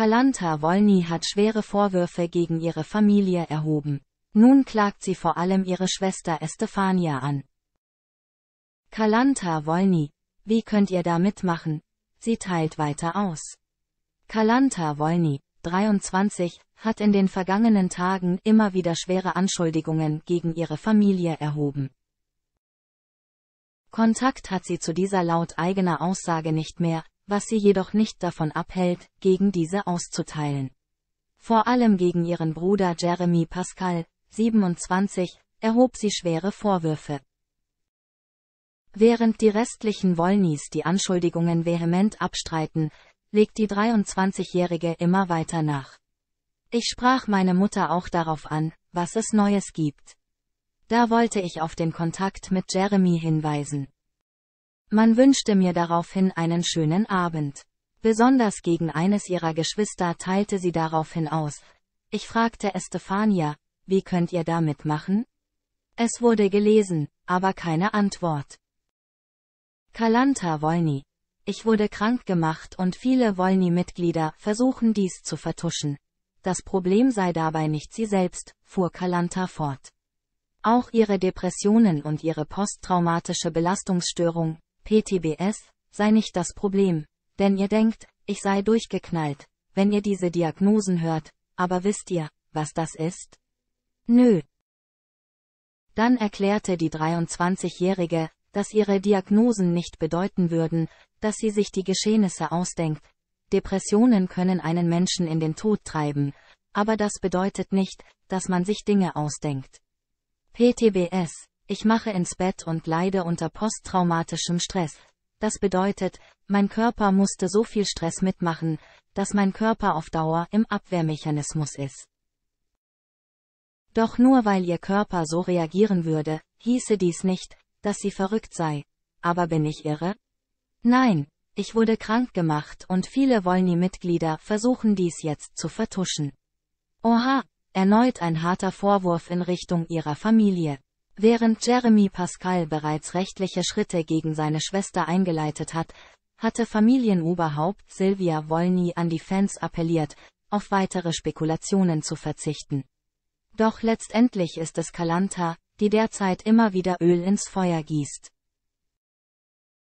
Kalanta Wolny hat schwere Vorwürfe gegen ihre Familie erhoben. Nun klagt sie vor allem ihre Schwester Estefania an. Kalanta Wolny, wie könnt ihr da mitmachen? Sie teilt weiter aus. Kalanta Wolny, 23, hat in den vergangenen Tagen immer wieder schwere Anschuldigungen gegen ihre Familie erhoben. Kontakt hat sie zu dieser laut eigener Aussage nicht mehr, was sie jedoch nicht davon abhält, gegen diese auszuteilen. Vor allem gegen ihren Bruder Jeremy Pascal, 27, erhob sie schwere Vorwürfe. Während die restlichen Wollnies die Anschuldigungen vehement abstreiten, legt die 23-Jährige immer weiter nach. Ich sprach meine Mutter auch darauf an, was es Neues gibt. Da wollte ich auf den Kontakt mit Jeremy hinweisen. Man wünschte mir daraufhin einen schönen Abend. Besonders gegen eines ihrer Geschwister teilte sie daraufhin aus. Ich fragte Estefania, wie könnt ihr da mitmachen? Es wurde gelesen, aber keine Antwort. Kalanta Wolny. Ich wurde krank gemacht und viele Wolny-Mitglieder versuchen dies zu vertuschen. Das Problem sei dabei nicht sie selbst, fuhr Kalanta fort. Auch ihre Depressionen und ihre posttraumatische Belastungsstörung PTBS, sei nicht das Problem, denn ihr denkt, ich sei durchgeknallt, wenn ihr diese Diagnosen hört, aber wisst ihr, was das ist? Nö. Dann erklärte die 23-Jährige, dass ihre Diagnosen nicht bedeuten würden, dass sie sich die Geschehnisse ausdenkt. Depressionen können einen Menschen in den Tod treiben, aber das bedeutet nicht, dass man sich Dinge ausdenkt. PTBS, ich mache ins Bett und leide unter posttraumatischem Stress. Das bedeutet, mein Körper musste so viel Stress mitmachen, dass mein Körper auf Dauer im Abwehrmechanismus ist. Doch nur weil ihr Körper so reagieren würde, hieße dies nicht, dass sie verrückt sei. Aber bin ich irre? Nein, ich wurde krank gemacht und viele Wollny-Mitglieder versuchen dies jetzt zu vertuschen. Oha, erneut ein harter Vorwurf in Richtung ihrer Familie. Während Jeremy Pascal bereits rechtliche Schritte gegen seine Schwester eingeleitet hat, hatte Familienoberhaupt Silvia Wolny an die Fans appelliert, auf weitere Spekulationen zu verzichten. Doch letztendlich ist es Kalanta, die derzeit immer wieder Öl ins Feuer gießt.